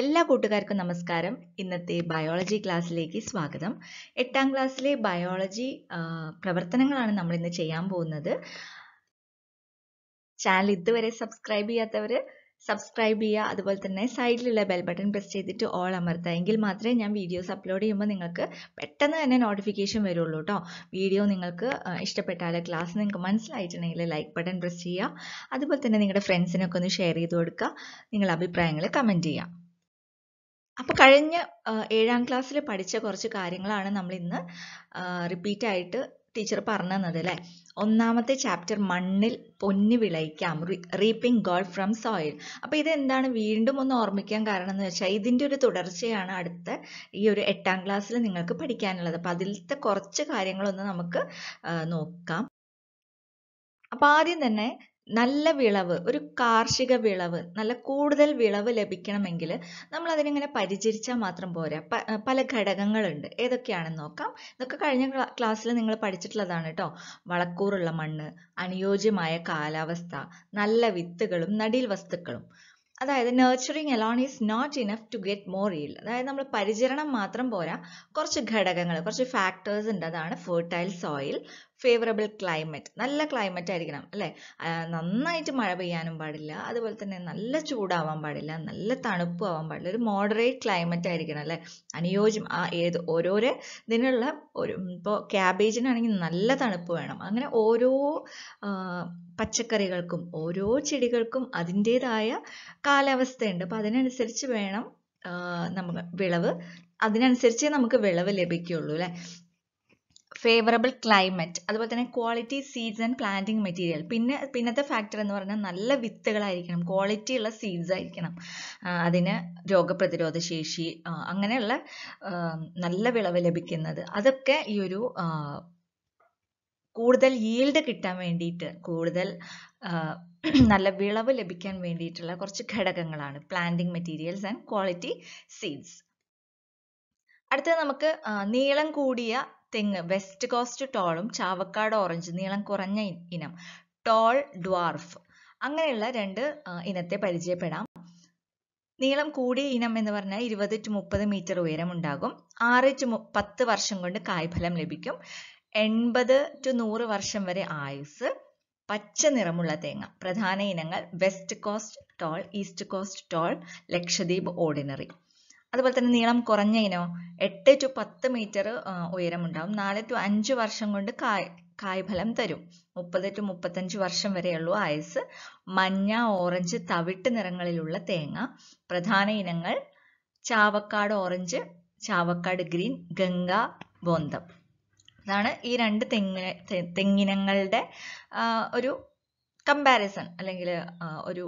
എല്ലാ കൂട്ടുകാർക്കും നമസ്കാരം ഇന്നത്തെ ബയോളജി ക്ലാസ്സിലേക്ക് സ്വാഗതം എട്ടാം ക്ലാസ്സിലെ ബയോളജി പ്രവർത്തനങ്ങളാണ് നമ്മൾ ഇന്ന് ചെയ്യാൻ പോകുന്നത് ചാനൽ ഇതുവരെ സബ്സ്ക്രൈബ് ചെയ്യാത്തവർ സബ്സ്ക്രൈബ് ചെയ്യുക അതുപോലെ തന്നെ സൈഡിലുള്ള ബെൽ ബട്ടൺ പ്രസ് ചെയ്തിട്ട് ഓൾ അമർത്തുക എങ്കിൽ മാത്രമേ ഞാൻ വീഡിയോസ് അപ്ലോഡ് ചെയ്യുമ്പോൾ നിങ്ങൾക്ക് പെട്ടെന്ന് തന്നെ നോട്ടിഫിക്കേഷൻ വരുള്ളൂ കേട്ടോ വീഡിയോ നിങ്ങൾക്ക് ഇഷ്ടപ്പെട്ടാൽ ക്ലാസ് നിങ്ങൾക്ക് മനസ്സിലായിട്ടുണ്ടെങ്കിൽ ലൈക്ക് ബട്ടൺ പ്രസ് ചെയ്യുക അതുപോലെ തന്നെ നിങ്ങളുടെ ഫ്രണ്ട്സിനൊക്കെ ഒന്ന് ഷെയർ ചെയ്ത് കൊടുക്കുക നിങ്ങളുടെ അഭിപ്രായങ്ങൾ കമൻറ്റ് ചെയ്യുക അപ്പോൾ കഴിഞ്ഞ ഏഴാം ക്ലാസ്സിൽ പഠിച്ച കുറച്ച് കാര്യങ്ങളാണ് നമ്മൾ ഇന്ന് റിപ്പീറ്റ് ആയിട്ട് ടീച്ചർ പറഞ്ഞു തന്നത് ഒന്നാമത്തെ ചാപ്റ്റർ മണ്ണിൽ പൊന്നി വിളയിക്കാം റീപ്പിംഗ് ഗോഡ് ഫ്രം സോയിൽ അപ്പോൾ ഇതെന്താണ് വീണ്ടും ഒന്ന് ഓർമ്മിക്കാൻ കാരണം എന്ന് വെച്ചാൽ ഇതിന്റെ ഒരു തുടർച്ചയാണ് അടുത്ത ഈ ഒരു എട്ടാം ക്ലാസ്സിൽ നിങ്ങൾക്ക് പഠിക്കാനുള്ളത് അപ്പൊ അതിലത്തെ കുറച്ച് കാര്യങ്ങളൊന്ന് നമുക്ക് നോക്കാം അപ്പൊ ആദ്യം തന്നെ നല്ല വിളവ് ഒരു കാർഷിക വിളവ് നല്ല കൂടുതൽ വിളവ് ലഭിക്കണമെങ്കിൽ നമ്മൾ അതിനിങ്ങനെ പരിചരിച്ചാൽ മാത്രം പോരാ പല ഘടകങ്ങളുണ്ട് ഏതൊക്കെയാണെന്ന് നോക്കാം ഇതൊക്കെ കഴിഞ്ഞ ക്ലാസ്സിൽ നിങ്ങൾ പഠിച്ചിട്ടുള്ളതാണ് കേട്ടോ വളക്കൂറുള്ള മണ്ണ് അനുയോജ്യമായ കാലാവസ്ഥ നല്ല വിത്തുകളും നടീൽ വസ്തുക്കളും അതായത് nurturing alone is not enough to get more yield അതായത് നമ്മൾ പരിചരണം മാത്രം പോരാ കുറച്ച് ഘടകങ്ങൾ കുറച്ച് ഫാക്ടേഴ്സ് ഉണ്ട് അതാണ് ഫെർട്ടൈൽ സോയിൽ ഫേവറബിൾ ക്ലൈമറ്റ് നല്ല ക്ലൈമറ്റ് ആയിരിക്കണം അല്ലേ നന്നായിട്ട് മഴ പെയ്യാനും പാടില്ല അതുപോലെ തന്നെ നല്ല ചൂടാവാൻ പാടില്ല നല്ല തണുപ്പും ആവാൻ പാടില്ല ഒരു മോഡറേറ്റ് ക്ലൈമറ്റ് ആയിരിക്കണം അല്ലേ അനുയോജ്യം ആ ഏത് ഓരോരോ ഇതിനുള്ള ഒരു ഇപ്പോൾ ക്യാബേജിനാണെങ്കിൽ നല്ല തണുപ്പ് വേണം അങ്ങനെ ഓരോ പച്ചക്കറികൾക്കും ഓരോ ചെടികൾക്കും അതിൻ്റേതായ കാലാവസ്ഥയുണ്ട് അപ്പൊ അതിനനുസരിച്ച് വേണം നമുക്ക് വിളവ് അതിനനുസരിച്ചേ നമുക്ക് വിളവ് ലഭിക്കുള്ളൂ അല്ലേ ഫേവറബിൾ ക്ലൈമറ്റ് അതുപോലെ തന്നെ quality seeds and planting material പിന്നെ പിന്നത്തെ ഫാക്ടർ എന്ന് പറഞ്ഞാൽ നല്ല വിത്തുകളായിരിക്കണം ക്വാളിറ്റി ഉള്ള സീഡ്സ് ആയിരിക്കണം അതിന് രോഗപ്രതിരോധ ശേഷി അങ്ങനെയുള്ള നല്ല വിളവ് ലഭിക്കുന്നത് അതൊക്കെ ഈ ഒരു കൂടുതൽ ഈൽഡ് കിട്ടാൻ വേണ്ടിയിട്ട് കൂടുതൽ നല്ല വിളവ് ലഭിക്കാൻ വേണ്ടിയിട്ടുള്ള കുറച്ച് ഘടകങ്ങളാണ് planting materials and quality seeds അടുത്തത് നമുക്ക് നീളം കൂടിയ തെങ്ങ് വെസ്റ്റ് കോസ്റ്റ് ടോളും ചാവക്കാട് ഓറഞ്ച് നീളം കുറഞ്ഞ ഇനം ടോൾ ഡ്വാർഫ് അങ്ങനെയുള്ള രണ്ട് ഇനത്തെ പരിചയപ്പെടാം നീളം കൂടിയ ഇനം എന്ന് പറഞ്ഞാൽ ഇരുപത് ടു മുപ്പത് മീറ്റർ ഉയരം ഉണ്ടാകും ആറ് ടു പത്ത് വർഷം കൊണ്ട് കായ്ഫലം ലഭിക്കും എൺപത് ടു നൂറ് വർഷം വരെ ആയുസ് പച്ച നിറമുള്ള തേങ്ങ പ്രധാന ഇനങ്ങൾ west coast tall east coast tall Lakshadweep ordinary അതുപോലെ തന്നെ നീളം കുറഞ്ഞ ഇനോ എട്ട് ടു പത്ത് മീറ്റർ ഉയരമുണ്ടാവും നാല് ടു അഞ്ച് വർഷം കൊണ്ട് കായ് കായ്ഫലം തരും മുപ്പത് ടു മുപ്പത്തഞ്ച് വർഷം വരെയുള്ളൂ ആയുസ് മഞ്ഞ ഓറഞ്ച് തവിട്ട് നിറങ്ങളിലുള്ള തേങ്ങ പ്രധാന ഇനങ്ങൾ ചാവക്കാട് ഓറഞ്ച് ചാവക്കാട് ഗ്രീൻ ഗംഗ ബോന്തം അതാണ് ഈ രണ്ട് തെങ്ങിന് തെങ്ങിനങ്ങളുടെ ഒരു കമ്പാരിസൺ അല്ലെങ്കിൽ ഒരു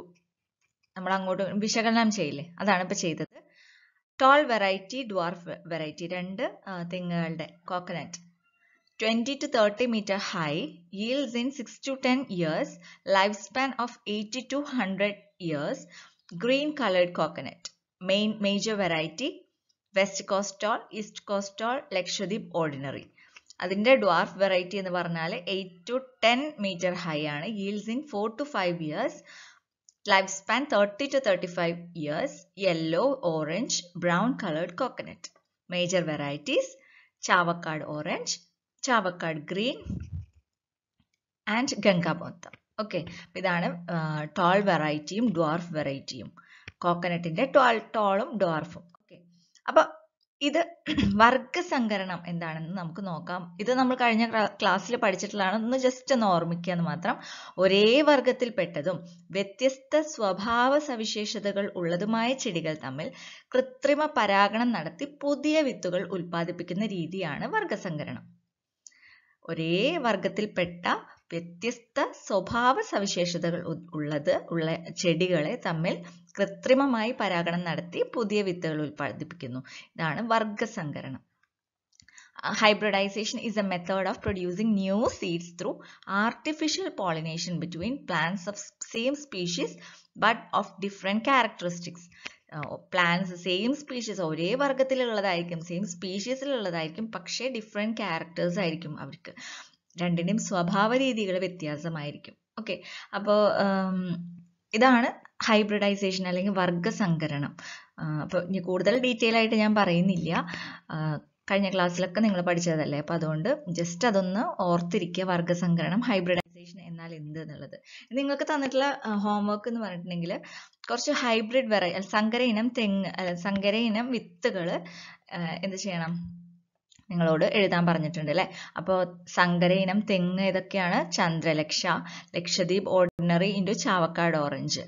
നമ്മൾ അങ്ങോട്ട് വിശകലനം ചെയ്യില്ലേ അതാണ് ഇപ്പൊ ചെയ്തത് ടോൾ വെറൈറ്റി ഡ്വാർഫ് വെറൈറ്റി രണ്ട് തെങ്ങുകളുടെ coconut twenty to thirty metre high yields in six to ten years life span of eighty to hundred years green coloured coconut main major variety west coast tall east coast tall Lakshadweep ordinary അതിന്റെ dwarf variety എന്ന് പറഞ്ഞാൽ eight to ten metre high ആണ് yields in four to five years lifespan 30 to 35 years, yellow, orange, brown colored coconut. Major varieties, chavacard orange, chavacard green and Gangabonta. Okay ഇതാണ് tall വെറൈറ്റിയും ഡ്വാർഫ് വെറൈറ്റിയും കോക്കനട്ടിൻ്റെ tall ടോളും ഡ്വാർഫും ഓക്കെ അപ്പോൾ ഇത് വർഗസങ്കരണം എന്താണെന്ന് നമുക്ക് നോക്കാം ഇത് നമ്മൾ കഴിഞ്ഞ ക്ലാസ്സിൽ പഠിച്ചിട്ടുള്ളതാണ് ഒന്ന് ജസ്റ്റ് ഒന്ന് ഓർമ്മിക്കുക മാത്രം ഒരേ വർഗത്തിൽപ്പെട്ടതും വ്യത്യസ്ത സ്വഭാവ സവിശേഷതകൾ ഉള്ളതുമായ ചെടികൾ തമ്മിൽ കൃത്രിമ പരാഗണം നടത്തി പുതിയ വിത്തുകൾ ഉൽപ്പാദിപ്പിക്കുന്ന രീതിയാണ് വർഗസങ്കരണം ഒരേ വർഗത്തിൽപ്പെട്ട വ്യത്യസ്ത സ്വഭാവ സവിശേഷതകൾ ഉള്ളത് ഉള്ള ചെടികളെ തമ്മിൽ കൃത്രിമമായി പരാഗണം നടത്തി പുതിയ വിത്തുകൾ ഉൽപ്പാദിപ്പിക്കുന്നു ഇതാണ് വർഗസങ്കരണം hybridization is a method of producing new seeds through artificial pollination between plants of same species but of different characteristics plants same species ഒരേ വർഗത്തിലുള്ളതായിരിക്കും സെയിം സ്പീഷീസിലുള്ളതായിരിക്കും പക്ഷേ ഡിഫറെന്റ് ക്യാരക്ടേഴ്സ് ആയിരിക്കും അവർക്ക് രണ്ടിനും സ്വഭാവ രീതികൾ വ്യത്യാസമായിരിക്കും ഓക്കെ അപ്പോൾ ഇതാണ് ഹൈബ്രിഡൈസേഷൻ അല്ലെങ്കിൽ വർഗസംകരണം അപ്പോൾ ഇനി കൂടുതൽ ഡീറ്റെയിൽ ആയിട്ട് ഞാൻ പറയുന്നില്ല കഴിഞ്ഞ ക്ലാസ്സിലൊക്കെ നിങ്ങൾ പഠിച്ചതല്ലേ അപ്പോൾ അതുകൊണ്ട് ജസ്റ്റ് അതൊന്ന് ഓർത്തിരിക്കുക വർഗസംകരണം ഹൈബ്രിഡൈസേഷൻ എന്നാൽ എന്ത് എന്നുള്ളത് നിങ്ങൾക്ക് തന്നിട്ടുള്ള ഹോംവർക്ക് എന്ന് പറഞ്ഞിട്ടുണ്ടെങ്കിൽ കുറച്ച് ഹൈബ്രിഡ് വെറൈ സങ്കര ഇനം തെങ്ങ് സങ്കര ഇനം വിത്തുകൾ എന്ത് ചെയ്യണം നിങ്ങളോട് എഴുതാൻ പറഞ്ഞിട്ടുണ്ട് അല്ലേ അപ്പോൾ സങ്കര ഇനം തെങ്ങ് ഇതൊക്കെയാണ് Chandralaksha Lakshadweep ordinary into Chavakkad orange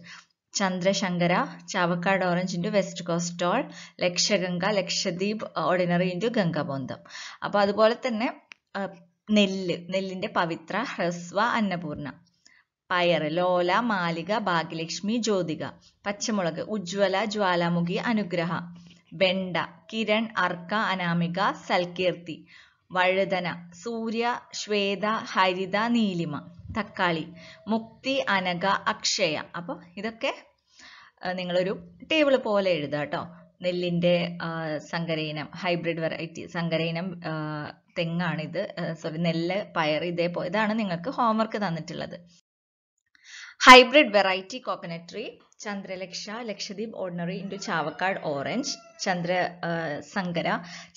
Chandrasankara Chavakkad orange into west coast tall Lakshaganga Lakshadweep ordinary into Gangabondam അപ്പോൾ അതുപോലെ തന്നെ നെല്ല് നെല്ലിന്റെ പവിത്ര ഹ്രസ്വ അന്നപൂർണ പയർ ലോല മാലിക ഭാഗ്യലക്ഷ്മി ജ്യോതിക പച്ചമുളക് ഉജ്ജ്വല ജ്വാലാമുഖി അനുഗ്രഹ ബെണ്ട കിരൺ അർക്ക അനാമിക സൽകീർത്തി വഴുതന സൂര്യ ശ്വേത ഹരിത നീലിമ തക്കാളി മുക്തി അനക അക്ഷയ അപ്പോൾ ഇതൊക്കെ നിങ്ങളൊരു ടേബിൾ പോലെ എഴുതുക കേട്ടോ നെല്ലിൻ്റെ സങ്കരയിനം ഹൈബ്രിഡ് വെറൈറ്റി സങ്കരയിനം തെങ്ങാണിത് സോറി നെല്ല് പയർ ഇതേപോലെ ഇതാണ് നിങ്ങൾക്ക് ഹോംവർക്ക് തന്നിട്ടുള്ളത് hybrid variety coconut tree Chandralaksha Lakshadweep ordinary into Chavakkad orange Chandra Sankara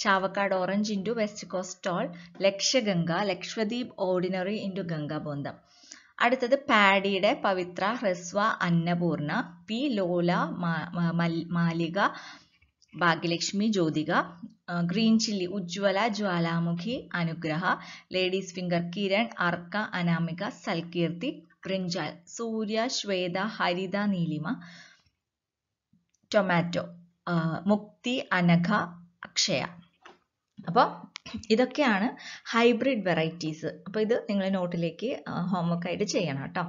Chavakkad orange into west coast tall Lakshaganga Lakshadweep ordinary into Gangabondam അടുത്തത് പാഡിയുടെ Pavithra Hraswa Annapurna P Lola Malika Bhagyalakshmi Jyothika green chilli Ujwala Jwalamukhi Anugraha ladies finger Kiran Arka Anamika Salkeerthi brinjal Surya Swetha Haritha Neelima tomato Mukthi Anagha Akshaya അപ്പോൾ ഇതൊക്കെയാണ് ഹൈബ്രിഡ് വെറൈറ്റീസ് അപ്പോൾ ഇത് നിങ്ങൾ നോട്ടിലേക്ക് ഹോംവർക്ക് ആയിട്ട് ചെയ്യണം കേട്ടോ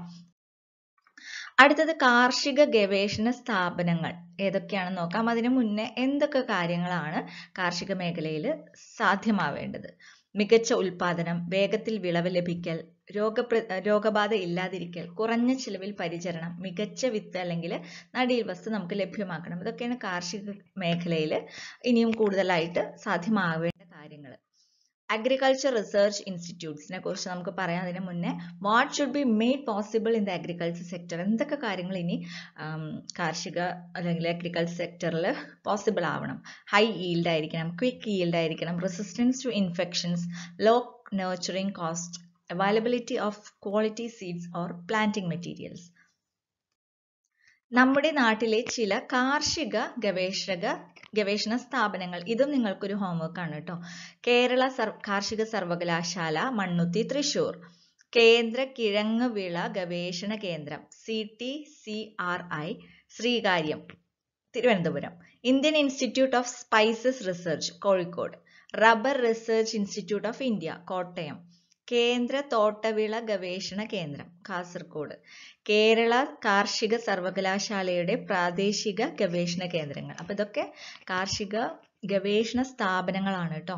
അടുത്തത് കാർഷിക ഗവേഷണ സ്ഥാപനങ്ങൾ ഏതൊക്കെയാണെന്ന് നോക്കാം അതിനു മുന്നേ എന്തൊക്കെ കാര്യങ്ങളാണ് കാർഷിക മേഖലയിൽ സാധ്യമാവേണ്ടത് മികച്ച ഉൽപാദനം വേഗത്തിൽ വിളവ് ലഭിക്കൽ രോഗപ്ര രോഗബാധ ഇല്ലാതിരിക്കൽ കുറഞ്ഞ ചിലവിൽ പരിചരണം മികച്ച വിത്ത് അല്ലെങ്കിൽ നടീൽ വസ്തു നമുക്ക് ലഭ്യമാക്കണം ഇതൊക്കെയാണ് കാർഷിക മേഖലയിൽ ഇനിയും കൂടുതലായിട്ട് സാധ്യമാവേണ്ട കാര്യങ്ങൾ അഗ്രികൾച്ചർ റിസർച്ച് ഇൻസ്റ്റിറ്റ്യൂട്ട്സിനെ കുറിച്ച് നമുക്ക് പറയാം അതിന് മുന്നേ what should be made possible in the agriculture sector എന്തൊക്കെ കാര്യങ്ങൾ ഇനി കാർഷിക അല്ലെങ്കിൽ അഗ്രികൾച്ചർ സെക്ടറിൽ പോസിബിൾ ആവണം ഹൈ ഈൽഡ് ആയിരിക്കണം ക്വിക്ക് ഈൽഡ് ആയിരിക്കണം resistance to infections low nurturing cost availability of quality seeds or planting materials നമ്മുടെ നാട്ടിലെ ചില കാർഷിക ഗവേഷക ഗവേഷണ സ്ഥാപനങ്ങൾ ഇതും നിങ്ങൾക്കൊരു ഹോംവർക്ക് ആണ് കേട്ടോ കേരള സർ കാർഷിക സർവകലാശാല മണ്ണുത്തി തൃശൂർ കേന്ദ്ര കിഴങ്ങ് വിള ഗവേഷണ കേന്ദ്രം C T C R I Sreekaryam Thiruvananthapuram Indian institute of spices research Kozhikode rubber research institute of India Kottayam കേന്ദ്ര തോട്ടവിള ഗവേഷണ കേന്ദ്രം കാസർഗോഡ് കേരള കാർഷിക സർവകലാശാലയുടെ പ്രാദേശിക ഗവേഷണ കേന്ദ്രങ്ങൾ അപ്പോൾ ഇതൊക്കെ കാർഷിക ഗവേഷണ സ്ഥാപനങ്ങളാണ് കേട്ടോ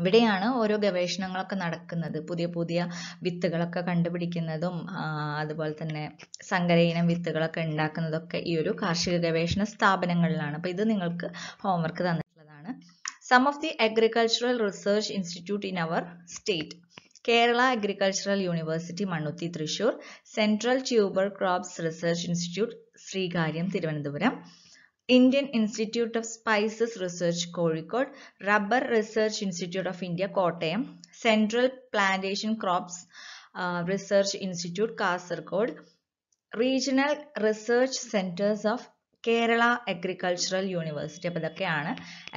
ഇവിടെയാണ് ഓരോ ഗവേഷണങ്ങളൊക്കെ നടക്കുന്നത് പുതിയ പുതിയ വിത്തുകളൊക്കെ കണ്ടുപിടിക്കുന്നതും അതുപോലെ തന്നെ സങ്കര ഇനം വിത്തുകളൊക്കെ ഉണ്ടാക്കുന്നതൊക്കെ ഈ ഒരു കാർഷിക ഗവേഷണ സ്ഥാപനങ്ങളിലാണ് അപ്പോൾ ഇത് നിങ്ങൾക്ക് ഹോംവർക്ക് തന്നിട്ടുള്ളതാണ് some of the agricultural research institute in our state Kerala agricultural university Mannuthy Thrissur central tuber crops research institute Sreekaryam Thiruvananthapuram Indian institute of spices research Kozhikode rubber research institute of India Kottayam central plantation crops research institute Kasaragod regional research centres of Kerala agricultural university അപ്പൊ ഇതൊക്കെയാണ്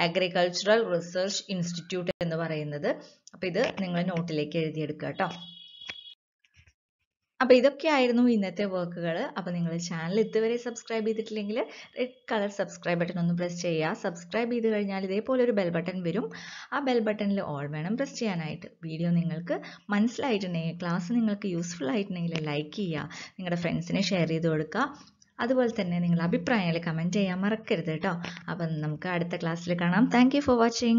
agricultural research institute എന്ന് പറയുന്നത് അപ്പൊ ഇത് നിങ്ങൾ നോട്ടിലേക്ക് എഴുതിയെടുക്കുക കേട്ടോ അപ്പൊ ഇതൊക്കെയായിരുന്നു ഇന്നത്തെ വർക്കുകൾ അപ്പൊ നിങ്ങൾ ചാനൽ ഇതുവരെ സബ്സ്ക്രൈബ് ചെയ്തിട്ടില്ലെങ്കിൽ റെഡ് കളർ സബ്സ്ക്രൈബ് ബട്ടൺ ഒന്ന് പ്രസ് ചെയ്യുക സബ്സ്ക്രൈബ് ചെയ്ത് കഴിഞ്ഞാൽ ഇതേപോലെ ഒരു ബെൽ ബട്ടൺ വരും ആ ബെൽ ബട്ടണിൽ ഓൾ വേണം പ്രസ് ചെയ്യാനായിട്ട് വീഡിയോ നിങ്ങൾക്ക് മനസ്സിലായിട്ടുണ്ടെങ്കിൽ ക്ലാസ് നിങ്ങൾക്ക് യൂസ്ഫുൾ ആയിട്ടുണ്ടെങ്കിൽ ലൈക്ക് ചെയ്യുക നിങ്ങളുടെ ഫ്രണ്ട്സിനെ ഷെയർ ചെയ്ത് കൊടുക്കുക അതുപോലെ തന്നെ നിങ്ങളുടെ അഭിപ്രായങ്ങൾ കമൻറ്റ് ചെയ്യാൻ മറക്കരുത് കേട്ടോ അപ്പം നമുക്ക് അടുത്ത ക്ലാസ്സിൽ കാണാം താങ്ക് ഫോർ വാച്ചിങ്